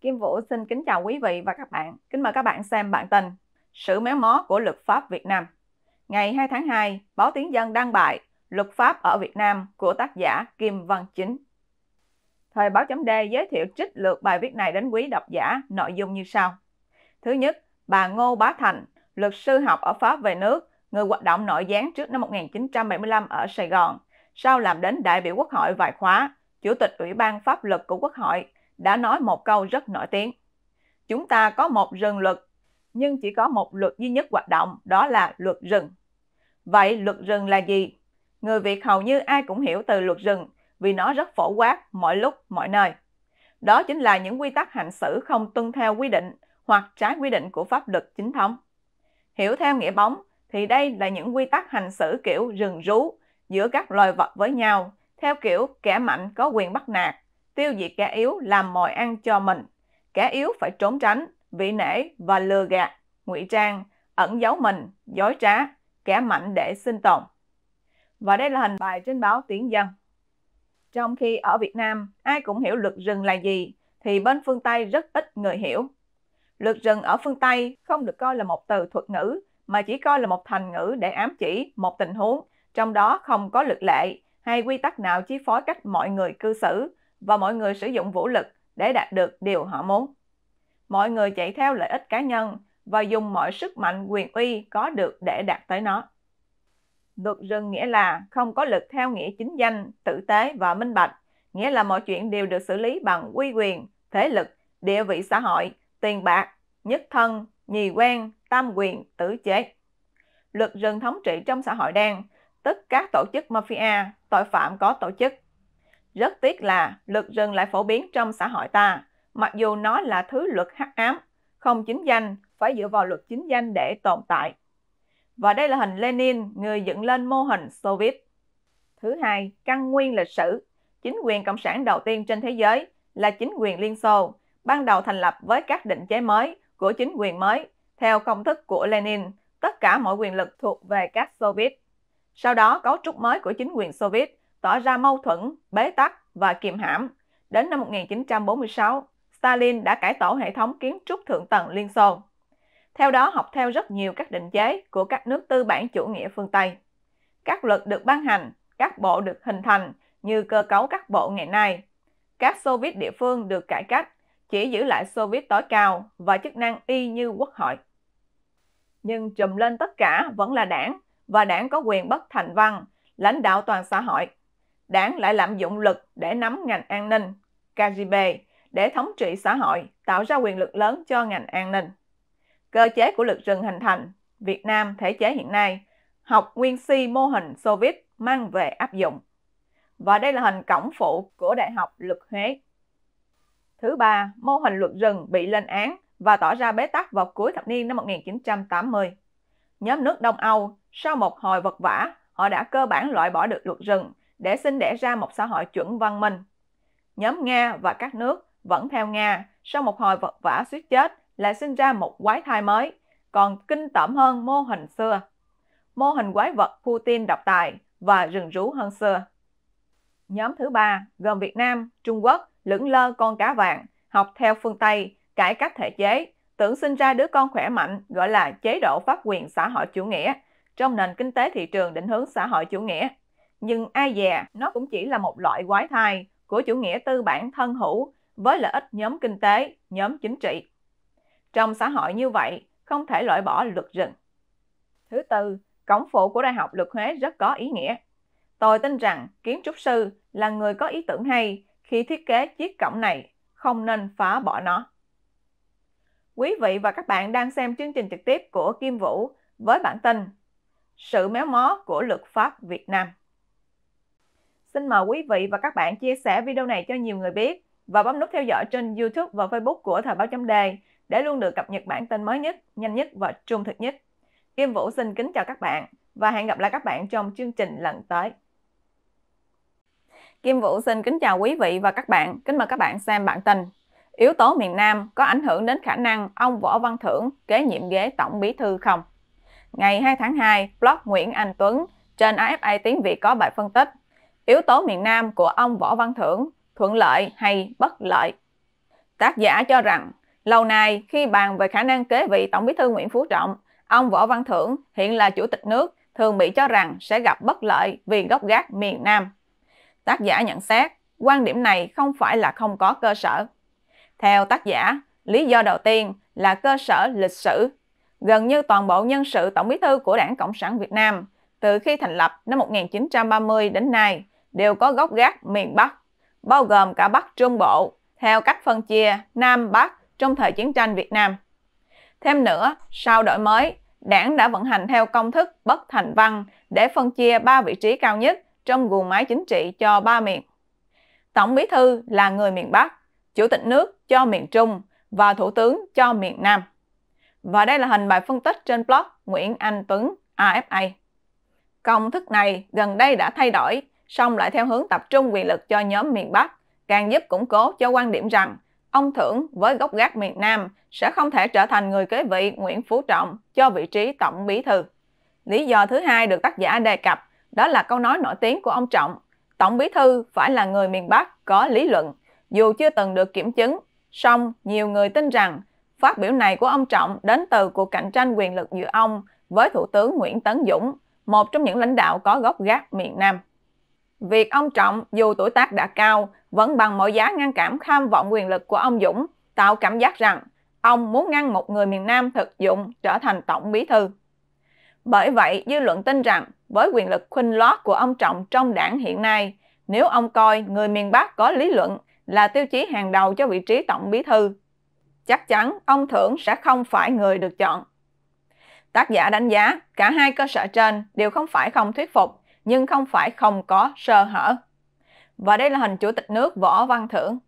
Kim Vũ xin kính chào quý vị và các bạn. Kính mời các bạn xem bản tin Sự méo mó của luật pháp Việt Nam. Ngày 2 tháng 2, báo Tiếng Dân đăng bài Luật pháp ở Việt Nam của tác giả Kim Văn Chính. Thời báo chấm D giới thiệu trích lược bài viết này đến quý độc giả nội dung như sau. Thứ nhất, bà Ngô Bá Thành, luật sư học ở Pháp về nước, người hoạt động nội gián trước năm 1975 ở Sài Gòn, sau làm đến đại biểu quốc hội vài khóa, chủ tịch Ủy ban Pháp luật của Quốc hội đã nói một câu rất nổi tiếng. Chúng ta có một rừng luật, nhưng chỉ có một luật duy nhất hoạt động, đó là luật rừng. Vậy luật rừng là gì? Người Việt hầu như ai cũng hiểu từ luật rừng vì nó rất phổ quát mọi lúc, mọi nơi. Đó chính là những quy tắc hành xử không tuân theo quy định hoặc trái quy định của pháp luật chính thống. Hiểu theo nghĩa bóng thì đây là những quy tắc hành xử kiểu rừng rú giữa các loài vật với nhau, theo kiểu kẻ mạnh có quyền bắt nạt, tiêu diệt kẻ yếu làm mọi ăn cho mình. Kẻ yếu phải trốn tránh, vị nể và lừa gạt, ngụy trang, ẩn giấu mình, dối trá, kẻ mạnh để sinh tồn. Và đây là hình bài trên báo Tiếng Dân. Trong khi ở Việt Nam, ai cũng hiểu luật rừng là gì, thì bên phương Tây rất ít người hiểu. Luật rừng ở phương Tây không được coi là một từ thuật ngữ, mà chỉ coi là một thành ngữ để ám chỉ một tình huống, trong đó không có luật lệ hay quy tắc nào chi phối cách mọi người cư xử, và mọi người sử dụng vũ lực để đạt được điều họ muốn. Mọi người chạy theo lợi ích cá nhân và dùng mọi sức mạnh quyền uy có được để đạt tới nó. Luật rừng nghĩa là không có lực theo nghĩa chính danh, tử tế và minh bạch, nghĩa là mọi chuyện đều được xử lý bằng quy quyền, thế lực, địa vị xã hội, tiền bạc, nhất thân, nhì quen, tam quyền, tử chế. Luật rừng thống trị trong xã hội đen, tức các tổ chức mafia, tội phạm có tổ chức, rất tiếc là luật rừng lại phổ biến trong xã hội ta, mặc dù nó là thứ luật hắc ám, không chính danh, phải dựa vào luật chính danh để tồn tại. Và đây là hình Lenin, người dựng lên mô hình Soviet. Thứ hai, căn nguyên lịch sử. Chính quyền Cộng sản đầu tiên trên thế giới là chính quyền Liên Xô, ban đầu thành lập với các định chế mới của chính quyền mới. Theo công thức của Lenin, tất cả mọi quyền lực thuộc về các Soviet. Sau đó, cấu trúc mới của chính quyền Soviet tỏ ra mâu thuẫn, bế tắc và kiềm hãm. Đến năm 1946, Stalin đã cải tổ hệ thống kiến trúc thượng tầng Liên Xô. Theo đó học theo rất nhiều các định chế của các nước tư bản chủ nghĩa phương Tây. Các luật được ban hành, các bộ được hình thành như cơ cấu các bộ ngày nay. Các Xô địa phương được cải cách, chỉ giữ lại Xô tối cao và chức năng y như quốc hội. Nhưng trùm lên tất cả vẫn là đảng, và đảng có quyền bất thành văn, lãnh đạo toàn xã hội đảng lại lạm dụng lực để nắm ngành an ninh, KGB, để thống trị xã hội, tạo ra quyền lực lớn cho ngành an ninh. Cơ chế của lực rừng hình thành, Việt Nam thể chế hiện nay, học nguyên si mô hình Xô Viết mang về áp dụng. Và đây là hình cổng phụ của Đại học Luật Huế. Thứ ba, mô hình luật rừng bị lên án và tỏ ra bế tắc vào cuối thập niên năm 1980. Nhóm nước Đông Âu, sau một hồi vật vả, họ đã cơ bản loại bỏ được luật rừng để xin đẻ ra một xã hội chuẩn văn minh. Nhóm Nga và các nước vẫn theo Nga, sau một hồi vật vã suýt chết, lại sinh ra một quái thai mới, còn kinh tởm hơn mô hình xưa. Mô hình quái vật Putin độc tài và rừng rú hơn xưa. Nhóm thứ ba gồm Việt Nam, Trung Quốc, lưỡng lơ con cá vàng, học theo phương Tây, cải cách thể chế, tưởng sinh ra đứa con khỏe mạnh gọi là chế độ pháp quyền xã hội chủ nghĩa trong nền kinh tế thị trường định hướng xã hội chủ nghĩa nhưng ai dè nó cũng chỉ là một loại quái thai của chủ nghĩa tư bản thân hữu với lợi ích nhóm kinh tế, nhóm chính trị. Trong xã hội như vậy, không thể loại bỏ luật rừng. Thứ tư, cổng phụ của Đại học Luật Huế rất có ý nghĩa. Tôi tin rằng kiến trúc sư là người có ý tưởng hay khi thiết kế chiếc cổng này, không nên phá bỏ nó. Quý vị và các bạn đang xem chương trình trực tiếp của Kim Vũ với bản tin Sự méo mó của luật pháp Việt Nam. Xin mời quý vị và các bạn chia sẻ video này cho nhiều người biết và bấm nút theo dõi trên YouTube và Facebook của Thời báo chấm đề để luôn được cập nhật bản tin mới nhất, nhanh nhất và trung thực nhất. Kim Vũ xin kính chào các bạn và hẹn gặp lại các bạn trong chương trình lần tới. Kim Vũ xin kính chào quý vị và các bạn. Kính mời các bạn xem bản tin. Yếu tố miền Nam có ảnh hưởng đến khả năng ông Võ Văn Thưởng kế nhiệm ghế Tổng Bí Thư không? Ngày 2 tháng 2, blog Nguyễn Anh Tuấn trên AFA Tiếng Việt có bài phân tích Yếu tố miền Nam của ông Võ Văn Thưởng, thuận lợi hay bất lợi? Tác giả cho rằng, lâu nay khi bàn về khả năng kế vị Tổng bí thư Nguyễn Phú Trọng, ông Võ Văn Thưởng hiện là chủ tịch nước thường bị cho rằng sẽ gặp bất lợi vì gốc gác miền Nam. Tác giả nhận xét, quan điểm này không phải là không có cơ sở. Theo tác giả, lý do đầu tiên là cơ sở lịch sử. Gần như toàn bộ nhân sự tổng bí thư của Đảng Cộng sản Việt Nam từ khi thành lập năm 1930 đến nay đều có gốc gác miền Bắc, bao gồm cả Bắc Trung Bộ, theo cách phân chia Nam Bắc trong thời chiến tranh Việt Nam. Thêm nữa, sau đổi mới, đảng đã vận hành theo công thức bất thành văn để phân chia ba vị trí cao nhất trong guồng máy chính trị cho ba miền. Tổng bí thư là người miền Bắc, chủ tịch nước cho miền Trung và thủ tướng cho miền Nam. Và đây là hình bài phân tích trên blog Nguyễn Anh Tuấn AFA. Công thức này gần đây đã thay đổi song lại theo hướng tập trung quyền lực cho nhóm miền Bắc, càng giúp củng cố cho quan điểm rằng ông Thưởng với gốc gác miền Nam sẽ không thể trở thành người kế vị Nguyễn Phú Trọng cho vị trí Tổng Bí Thư. Lý do thứ hai được tác giả đề cập đó là câu nói nổi tiếng của ông Trọng, Tổng Bí Thư phải là người miền Bắc có lý luận, dù chưa từng được kiểm chứng, song nhiều người tin rằng phát biểu này của ông Trọng đến từ cuộc cạnh tranh quyền lực giữa ông với Thủ tướng Nguyễn Tấn Dũng, một trong những lãnh đạo có gốc gác miền Nam. Việc ông Trọng dù tuổi tác đã cao vẫn bằng mọi giá ngăn cản tham vọng quyền lực của ông Dũng, tạo cảm giác rằng ông muốn ngăn một người miền Nam thực dụng trở thành tổng bí thư. Bởi vậy, dư luận tin rằng với quyền lực khuynh lót của ông Trọng trong đảng hiện nay, nếu ông coi người miền Bắc có lý luận là tiêu chí hàng đầu cho vị trí tổng bí thư, chắc chắn ông Thưởng sẽ không phải người được chọn. Tác giả đánh giá cả hai cơ sở trên đều không phải không thuyết phục, nhưng không phải không có sơ hở. Và đây là hình Chủ tịch nước Võ Văn Thưởng.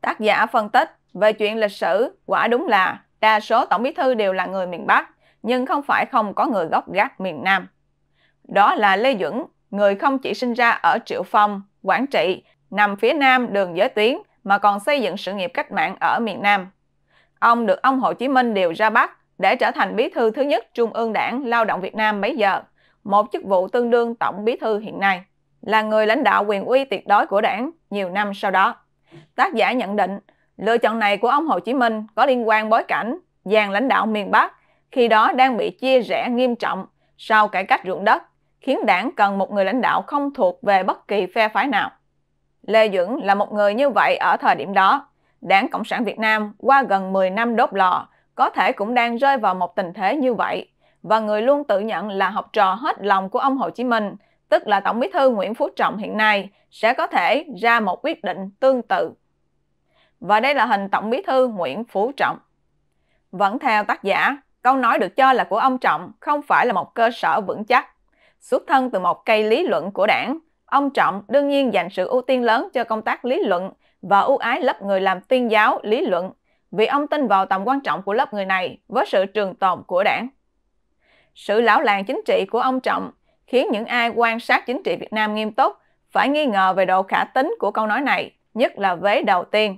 Tác giả phân tích về chuyện lịch sử, quả đúng là đa số tổng bí thư đều là người miền Bắc, nhưng không phải không có người gốc gác miền Nam. Đó là Lê Duẩn, người không chỉ sinh ra ở Triệu Phong, Quảng Trị, nằm phía nam đường giới tuyến mà còn xây dựng sự nghiệp cách mạng ở miền Nam. Ông được ông Hồ Chí Minh điều ra Bắc để trở thành bí thư thứ nhất Trung ương Đảng Lao động Việt Nam bấy giờ một chức vụ tương đương tổng bí thư hiện nay, là người lãnh đạo quyền uy tuyệt đối của đảng nhiều năm sau đó. Tác giả nhận định, lựa chọn này của ông Hồ Chí Minh có liên quan bối cảnh dàn lãnh đạo miền Bắc khi đó đang bị chia rẽ nghiêm trọng sau cải cách ruộng đất, khiến đảng cần một người lãnh đạo không thuộc về bất kỳ phe phái nào. Lê Dưỡng là một người như vậy ở thời điểm đó. Đảng Cộng sản Việt Nam qua gần 10 năm đốt lò có thể cũng đang rơi vào một tình thế như vậy và người luôn tự nhận là học trò hết lòng của ông Hồ Chí Minh, tức là Tổng bí thư Nguyễn Phú Trọng hiện nay, sẽ có thể ra một quyết định tương tự. Và đây là hình Tổng bí thư Nguyễn Phú Trọng. Vẫn theo tác giả, câu nói được cho là của ông Trọng không phải là một cơ sở vững chắc. Xuất thân từ một cây lý luận của đảng, ông Trọng đương nhiên dành sự ưu tiên lớn cho công tác lý luận và ưu ái lớp người làm tuyên giáo lý luận vì ông tin vào tầm quan trọng của lớp người này với sự trường tồn của đảng. Sự lão làng chính trị của ông Trọng khiến những ai quan sát chính trị Việt Nam nghiêm túc phải nghi ngờ về độ khả tính của câu nói này, nhất là vế đầu tiên.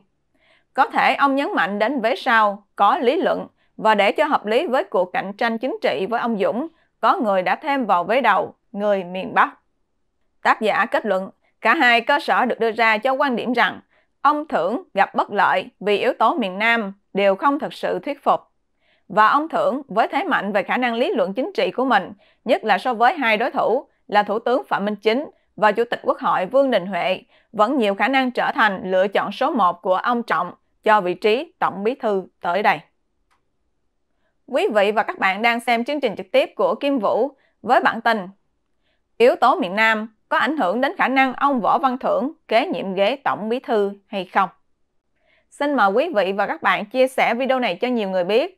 Có thể ông nhấn mạnh đến vế sau, có lý luận, và để cho hợp lý với cuộc cạnh tranh chính trị với ông Dũng, có người đã thêm vào vế đầu, người miền Bắc. Tác giả kết luận, cả hai cơ sở được đưa ra cho quan điểm rằng ông Thưởng gặp bất lợi vì yếu tố miền Nam đều không thực sự thuyết phục và ông Thưởng với thế mạnh về khả năng lý luận chính trị của mình, nhất là so với hai đối thủ là Thủ tướng Phạm Minh Chính và Chủ tịch Quốc hội Vương Đình Huệ, vẫn nhiều khả năng trở thành lựa chọn số 1 của ông Trọng cho vị trí Tổng Bí Thư tới đây. Quý vị và các bạn đang xem chương trình trực tiếp của Kim Vũ với bản tin Yếu tố miền Nam có ảnh hưởng đến khả năng ông Võ Văn Thưởng kế nhiệm ghế Tổng Bí Thư hay không? Xin mời quý vị và các bạn chia sẻ video này cho nhiều người biết